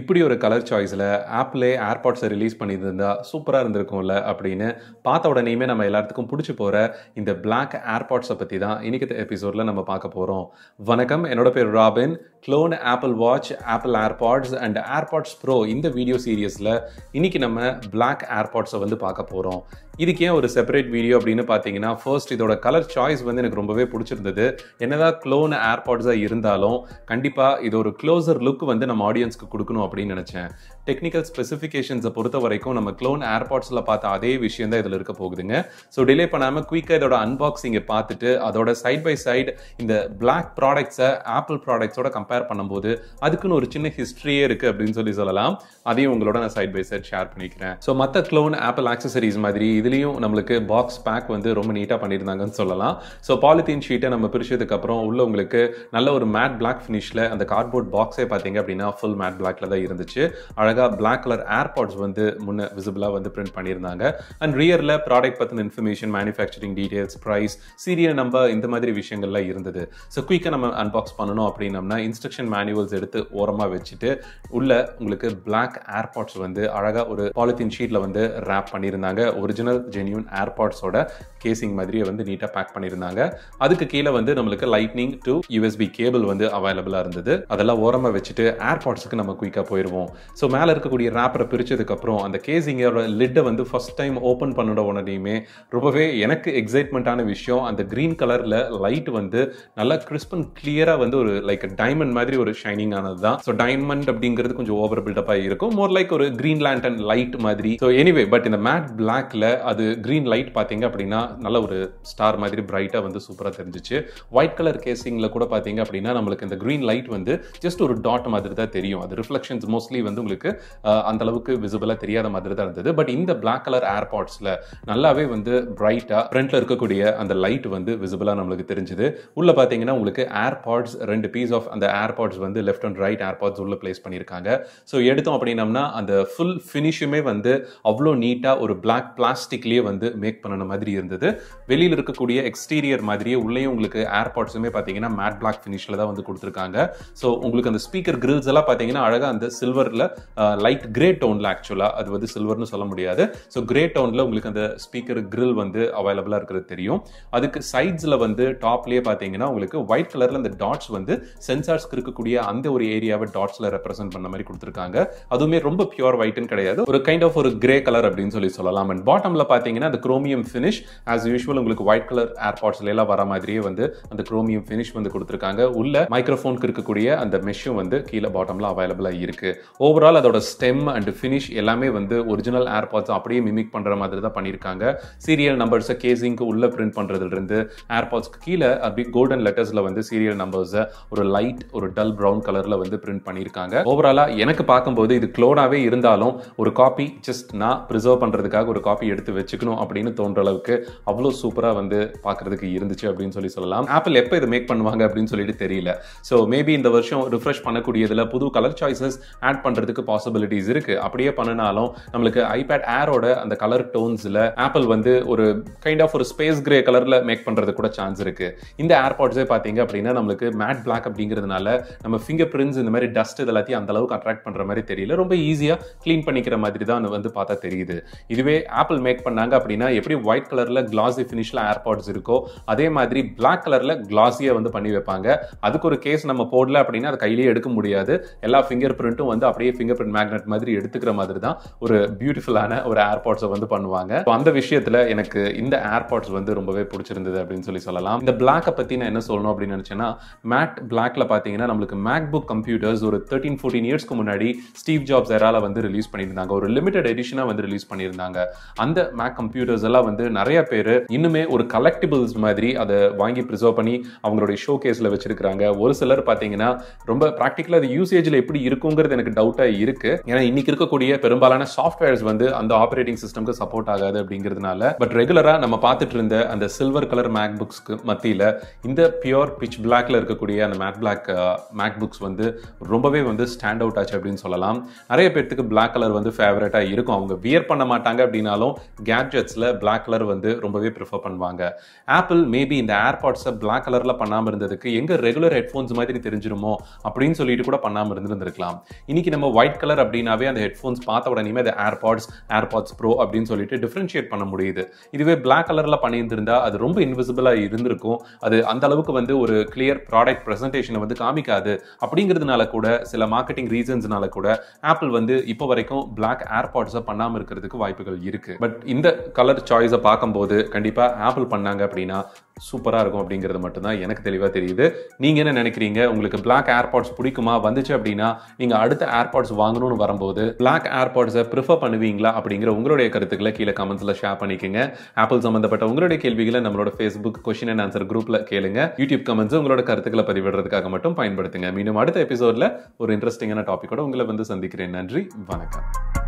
இப்படி ஒரு colour சாய்ஸில் ஆப்பிளே ஏர்பாட்ஸை release பண்ணியிருந்தா சூப்பராக இருந்திருக்கும்ல அப்படின்னு பார்த்த உடனேயுமே நம்ம எல்லாத்துக்கும் பிடிச்சி போகிற இந்த பிளாக் ஏர்பாட்ஸை பற்றி தான் இன்றைக்கி எபிசோடில் நம்ம பார்க்க போகிறோம் வணக்கம் என்னோட பேர் Robin clone Apple Watch Apple AirPods and AirPods Pro இந்த வீடியோ சீரியஸில் இன்றைக்கி நம்ம பிளாக் ஏர்பாட்ஸை வந்து பார்க்க போகிறோம் இதுக்கு ஏன் ஒரு செப்பரேட் வீடியோ அப்படின்னு பார்த்தீங்கன்னா ஃபர்ஸ்ட் இதோட கலர் சாய்ஸ் வந்து எனக்கு ரொம்பவே பிடிச்சிருந்தது என்னதான் க்ளோன் ஏர்பாட்ஸாக இருந்தாலும் கண்டிப்பாக இது ஒரு க்ளோசர் லுக் வந்து நம்ம ஆடியன்ஸ்க்கு கொடுக்கணும் அப்படின்னு நினச்சேன் டெக்னிக்கல் ஸ்பெசிஃபிகேஷன்ஸை பொறுத்த வரைக்கும் நம்ம க்ளோன் ஏர்பாட்ஸில் பார்த்த அதே விஷயம் தான் இதில் இருக்க போகுதுங்க ஸோ டிலே பண்ணாமல் குயிக்காக இதோட அன்பாக்சிங்கை பார்த்துட்டு அதோட சைட் பை சைட் இந்த பிளாக் ப்ராடக்ட்ஸை ஆப்பிள் ப்ராடக்ட்ஸோட கம்பேர் பண்ணும்போது அதுக்குன்னு ஒரு சின்ன ஹிஸ்ட்ரியே இருக்குது அப்படின்னு சொல்லி சொல்லலாம் அதையும் உங்களோட நான் சைட் பை சைட் ஷேர் பண்ணிக்கிறேன் ஸோ மற்ற க்ளோன் ஆப்பிள் ஆக்சசரிஸ் மாதிரி இதுலேயும் நம்மளுக்கு பாக்ஸ் பேக் வந்து ரொம்ப நீட்டாக பண்ணியிருந்தாங்கன்னு சொல்லலாம் ஸோ பாலித்தீன் ஷீட்டை நம்ம பிரிச்சதுக்கப்புறம் உள்ள உங்களுக்கு நல்ல ஒரு மேட் பிளாக் ஃபினிஷில் அந்த கார்ட்போர்ட் பாக்ஸே பார்த்தீங்க அப்படின்னா ஃபுல் மேட் பிளாக்ல தான் இருந்துச்சு அழகாக பிளாக் கலர் ஏர்பாட்ஸ் வந்து முன்னே விசிபிளாக வந்து பிரிண்ட் பண்ணியிருந்தாங்க அண்ட் ரியரில் ப்ராடக்ட் பற்றின information manufacturing details price serial number இந்த மாதிரி விஷயங்கள்லாம் இருந்தது ஸோ குயிக்காக நம்ம அன்பாக்ஸ் பண்ணணும் அப்படின்னம்னா இன்ஸ்ட்ரக்ஷன் மேனுவல்ஸ் எடுத்து ஓரமாக வச்சுட்டு உள்ள உங்களுக்கு பிளாக் ஏர்பாட்ஸ் வந்து அழகாக ஒரு பாலித்தீன் ஷீட்டில் வந்து ரேப் பண்ணியிருந்தாங்க ஒரிஜினல் ஜெனியூன் ஏர்பாட்ஸோட கேசிங் மாதிரியே வந்து நீட்டாக பேக் பண்ணியிருந்தாங்க அதுக்கு கீழே வந்து நம்மளுக்கு லைட்னிங் டு யூஎஸ்பி கேபிள் வந்து அவைலபிளாக இருந்தது அதெல்லாம் ஓரமாக வச்சுட்டு ஏர்பாட்ஸுக்கு நம்ம குயிக்காக போயிடுவோம் ஸோ மேலே இருக்கக்கூடிய ரேப்பரை பிரித்ததுக்கப்புறம் அந்த கேசிங்கோட லிட்டை வந்து ஃபஸ்ட் டைம் ஓப்பன் பண்ணிட உடனேயுமே ரொம்பவே எனக்கு எக்ஸைட்மெண்ட்டான விஷயம் அந்த க்ரீன் கலரில் லைட் வந்து நல்லா கிறிஸ்ப் அண்ட் கிளியராக வந்து ஒரு லைக் டைமண்ட் மாதிரி ஒரு ஷைனிங் ஆனது தான் ஸோ டைமண்ட் அப்படிங்கிறது கொஞ்சம் ஓவர் பில்டப்பாக இருக்கும் மோர் லைக் ஒரு க்ரீன் அண்ட் லைட் மாதிரி ஸோ எனிவே பட் இந்த மேட் பிளாக்ல அது க்ரீன் லைட் பார்த்தீங்க அப்படின்னா நல்ல ஒரு ஸ்டார் மாதிரி பிரைட்டாக வந்து சூப்பராக தெரிஞ்சிச்சு ஒயிட் கலர் கேசிங்கில் கூட பார்த்தீங்க அப்படின்னா நம்மளுக்கு இந்த க்ரீன் லைட் வந்து ஜஸ்ட் ஒரு டாட் மாதிரி தான் தெரியும் அது ரிஃப்ளெக்ஷன்ஸ் மோஸ்ட்லி வந்து உங்களுக்கு அந்த அளவுக்கு விசிபிளாக தெரியாத மாதிரி தான் இருந்தது பட் இந்த பிளாக் கலர் ஏர்பாட்ஸில் நல்லாவே வந்து பிரைட்டாக ஃப்ரண்ட்டில் இருக்கக்கூடிய அந்த லைட் வந்து விசிபிளாக நம்மளுக்கு தெரிஞ்சுது உள்ளே பார்த்தீங்கன்னா உங்களுக்கு ஏர்பாட்ஸ் ரெண்டு பீஸ் ஆஃப் அந்த ஏர்பாட்ஸ் வந்து லெஃப்ட் அண்ட் ரைட் ஏர்பாட்ஸ் உள்ளே பிளேஸ் பண்ணியிருக்காங்க ஸோ எடுத்தோம் அப்படின்னம்னா அந்த ஃபுல் ஃபினிஷுமே வந்து அவ்வளோ நீட்டாக ஒரு பிளாக் பிளாஸ்டிக் பிளாஸ்டிக்லேயே வந்து மேக் பண்ணின மாதிரி இருந்தது வெளியில் இருக்கக்கூடிய எக்ஸ்டீரியர் மாதிரியே உள்ளேயும் உங்களுக்கு ஏர்பாட்ஸுமே பார்த்தீங்கன்னா மேட் பிளாக் ஃபினிஷில் தான் வந்து கொடுத்துருக்காங்க ஸோ உங்களுக்கு அந்த ஸ்பீக்கர் கிரில்ஸ் எல்லாம் பார்த்தீங்கன்னா அழகாக அந்த சில்வரில் லைட் கிரே டோனில் ஆக்சுவலாக அது வந்து சில்வர்னு சொல்ல முடியாது ஸோ கிரே டோனில் உங்களுக்கு அந்த ஸ்பீக்கர் கிரில் வந்து அவைலபிளாக இருக்கிறது தெரியும் அதுக்கு சைட்ஸில் வந்து டாப்லேயே பார்த்தீங்கன்னா உங்களுக்கு ஒயிட் கலரில் அந்த டாட்ஸ் வந்து சென்சார்ஸ்க்கு இருக்கக்கூடிய அந்த ஒரு ஏரியாவை டாட்ஸில் ரெப்ரசென்ட் பண்ண மாதிரி கொடுத்துருக்காங்க அதுவுமே ரொம்ப பியூர் ஒயிட்னு கிடையாது ஒரு கைண்ட் ஆஃப் ஒரு கிரே கலர் அப்படின்னு சொல்லி சொல்லலாம் அண்ட் பாட்டமில் இதுக்குள்ளே பார்த்தீங்கன்னா அந்த குரோமியம் ஃபினிஷ் ஆஸ் யூஷுவல் உங்களுக்கு ஒயிட் கலர் ஏர்பாட்ஸ்ல எல்லாம் வர மாதிரியே வந்து அந்த குரோமியம் ஃபினிஷ் வந்து கொடுத்துருக்காங்க உள்ள மைக்ரோஃபோனுக்கு இருக்கக்கூடிய அந்த மெஷ்ஷும் வந்து கீழே பாட்டம்ல அவைலபிளாக இருக்கு ஓவரால் அதோட ஸ்டெம் அண்ட் ஃபினிஷ் எல்லாமே வந்து ஒரிஜினல் ஏர்பாட்ஸ் அப்படியே மிமிக் பண்ற மாதிரி தான் பண்ணியிருக்காங்க சீரியல் நம்பர்ஸை கேசிங்க்கு உள்ள பிரிண்ட் பண்றதுல பண்ணுறதுலேருந்து ஏர்பாட்ஸ்க்கு கீழே அப்படி கோல்டன் லெட்டர்ஸ்ல வந்து சீரியல் நம்பர்ஸை ஒரு லைட் ஒரு டல் ப்ரௌன் கலர்ல வந்து பிரிண்ட் பண்ணியிருக்காங்க ஓவராலாக எனக்கு பார்க்கும்போது இது க்ளோனாவே இருந்தாலும் ஒரு காப்பி ஜஸ்ட் நான் ப்ரிசர்வ் பண்றதுக்காக ஒரு காப்பி எடுத்து வச்சுக்கணும் அப்படின்னு தோன்ற அளவுக்கு அவ்வளோ சூப்பராக வந்து பார்க்குறதுக்கு இருந்துச்சு அப்படின்னு சொல்லி சொல்லலாம் ஆப்பிள் எப்போ இதை மேக் பண்ணுவாங்க அப்படின்னு சொல்லிட்டு தெரியல ஸோ மேபி இந்த வருஷம் ரிஃப்ரெஷ் பண்ணக்கூடியதில் புது கலர் சாய்ஸஸ் ஆட் பண்ணுறதுக்கு பாசிபிலிட்டிஸ் இருக்குது அப்படியே பண்ணினாலும் நம்மளுக்கு ஐபேட் ஏரோட அந்த கலர் டோன்ஸில் ஆப்பிள் வந்து ஒரு கைண்ட் ஆஃப் ஒரு ஸ்பேஸ் கிரே கலரில் மேக் பண்ணுறது கூட சான்ஸ் இருக்குது இந்த ஏர்பாட்ஸே பார்த்தீங்க அப்படின்னா நம்மளுக்கு மேட் பிளாக் அப்படிங்கிறதுனால நம்ம ஃபிங்கர் பிரிண்ட்ஸ் இந்த மாதிரி டஸ்ட் இது எல்லாத்தையும் அந்த அளவுக்கு அட்ராக்ட் பண்ணுற மாதிரி தெரியல ரொம்ப ஈஸியாக க்ளீன் பண்ணிக்கிற மாதிரி தான் வந்து பார்த்தா தெரியுது இதுவே ஆப்பிள் மேக் பண்ணாங்க அப்படின்னா எப்படி ஒயிட் கலரில் கிளாஸி ஃபினிஷில் ஏர்பாட்ஸ் இருக்கோ அதே மாதிரி பிளாக் கலரில் கிளாஸியை வந்து பண்ணி வைப்பாங்க அதுக்கு ஒரு கேஸ் நம்ம போடல அப்படின்னா அது கையிலேயே எடுக்க முடியாது எல்லா ஃபிங்கர் பிரிண்ட்டும் வந்து அப்படியே ஃபிங்கர் பிரிண்ட் மேக்னெட் மாதிரி எடுத்துக்கிற மாதிரி தான் ஒரு பியூட்டிஃபுல்லான ஒரு ஏர்பாட்ஸை வந்து பண்ணுவாங்க அந்த விஷயத்தில் எனக்கு இந்த ஏர்பாட்ஸ் வந்து ரொம்பவே பிடிச்சிருந்தது அப்படின்னு சொல்லி சொல்லலாம் இந்த பிளாக்கை பற்றி நான் என்ன சொல்லணும் அப்படின்னு நினச்சேன்னா மேட் பிளாக்ல பார்த்தீங்கன்னா நம்மளுக்கு மேக் புக் கம்ப்யூட்டர்ஸ் ஒரு தேர்ட்டின் ஃபோர்டீன் இயர்ஸ்க்கு முன்னாடி ஸ்டீவ் ஜாப்ஸ் எரால வந்து ரிலீஸ் பண்ணியிருந்தாங்க ஒரு லிமிடெட் எடிஷனாக வந்து ரிலீஸ் பண்ணியிருந்தாங்க அந்த மேக் கம்ப்யூட்டர்ஸ் எல்லாம் வந்து நிறைய பேர் இன்னுமே ஒரு கலெக்டிபிள்ஸ் மாதிரி அதை வாங்கி ப்ரிசர்வ் பண்ணி அவங்களுடைய ஷோ கேஸில் வச்சிருக்கிறாங்க ஒரு சிலர் பார்த்தீங்கன்னா ரொம்ப ப்ராக்டிக்கலாக அது யூசேஜில் எப்படி இருக்குங்கிறது எனக்கு டவுட்டாக இருக்கு ஏன்னா இன்னைக்கு இருக்கக்கூடிய பெரும்பாலான சாஃப்ட்வேர்ஸ் வந்து அந்த ஆப்ரேட்டிங் சிஸ்டம்க்கு சப்போர்ட் ஆகாது அப்படிங்கிறதுனால பட் ரெகுலராக நம்ம பார்த்துட்டு இருந்த அந்த சில்வர் கலர் மேக் புக்ஸ்க்கு மத்தியில் இந்த பியோர் பிச் பிளாக்ல இருக்கக்கூடிய அந்த மேக் பிளாக் மேக் புக்ஸ் வந்து ரொம்பவே வந்து ஸ்டாண்ட் அவுட் ஆச்சு அப்படின்னு சொல்லலாம் நிறைய பேர்த்துக்கு பிளாக் கலர் வந்து ஃபேவரட்டாக இருக்கும் அவங்க வியர் பண்ண மாட்டாங்க அப்படின்னாலும் கேட்ஜெட்ஸில் பிளாக் கலர் வந்து ரொம்பவே ப்ரிஃபர் பண்ணுவாங்க ஆப்பிள் மேபி இந்த ஏர்பாட்ஸை பிளாக் கலரில் பண்ணாமல் இருந்ததுக்கு எங்கே ரெகுலர் ஹெட்ஃபோன்ஸ் மாதிரி தெரிஞ்சிருமோ அப்படின்னு சொல்லிட்டு கூட பண்ணாமல் இருந்திருந்திருக்கலாம் இன்றைக்கி நம்ம ஒயிட் கலர் அப்படின்னாவே அந்த ஹெட்ஃபோன்ஸ் பார்த்த உடனே அது ஏர்பாட்ஸ் ஏர்பாட்ஸ் ப்ரோ அப்படின்னு சொல்லிட்டு டிஃப்ரென்ஷியேட் பண்ண முடியுது இதுவே பிளாக் கலரில் பண்ணியிருந்திருந்தா அது ரொம்ப இன்விசிபிளாக இருந்திருக்கும் அது அந்த அளவுக்கு வந்து ஒரு கிளியர் ப்ராடக்ட் ப்ரெசன்டேஷனை வந்து காமிக்காது அப்படிங்கிறதுனால கூட சில மார்க்கெட்டிங் ரீசன்ஸ்னால கூட ஆப்பிள் வந்து இப்போ வரைக்கும் பிளாக் ஏர்பாட்ஸை பண்ணாமல் இருக்கிறதுக்கு வாய்ப்புகள் இருக்குது பட் இந்த கலர் சாய்ஸை பார்க்கும்போது கண்டிப்பாக ஆப்பிள் பண்ணாங்க அப்படின்னா சூப்பராக இருக்கும் அப்படிங்கிறது மட்டும்தான் எனக்கு தெளிவாக தெரியுது நீங்கள் என்ன நினைக்கிறீங்க உங்களுக்கு பிளாக் ஏர்பாட்ஸ் பிடிக்குமா வந்துச்சு அப்படின்னா நீங்கள் அடுத்த ஏர்பாட்ஸ் வாங்கணும்னு வரும்போது பிளாக் ஏர்பாட்ஸை ப்ரிஃபர் பண்ணுவீங்களா அப்படிங்கிற உங்களுடைய கருத்துக்களை கீழே கமெண்ட்ஸில் ஷேர் பண்ணிக்கோங்க ஆப்பிள் சம்மந்தப்பட்ட உங்களுடைய கேள்விகளை நம்மளோட ஃபேஸ்புக் கொஷின் அண்ட் ஆன்சர் குரூப்பில் கேளுங்க யூடியூப் கமெண்ட்ஸ் உங்களோட கருத்துக்களை பதிவிடுறதுக்காக மட்டும் பயன்படுத்துங்க மீண்டும் அடுத்த எபிசோடில் ஒரு இன்ட்ரெஸ்டிங்கான டாப்பிக்கோட உங்களை வந்து சந்திக்கிறேன் நன்றி வணக்கம்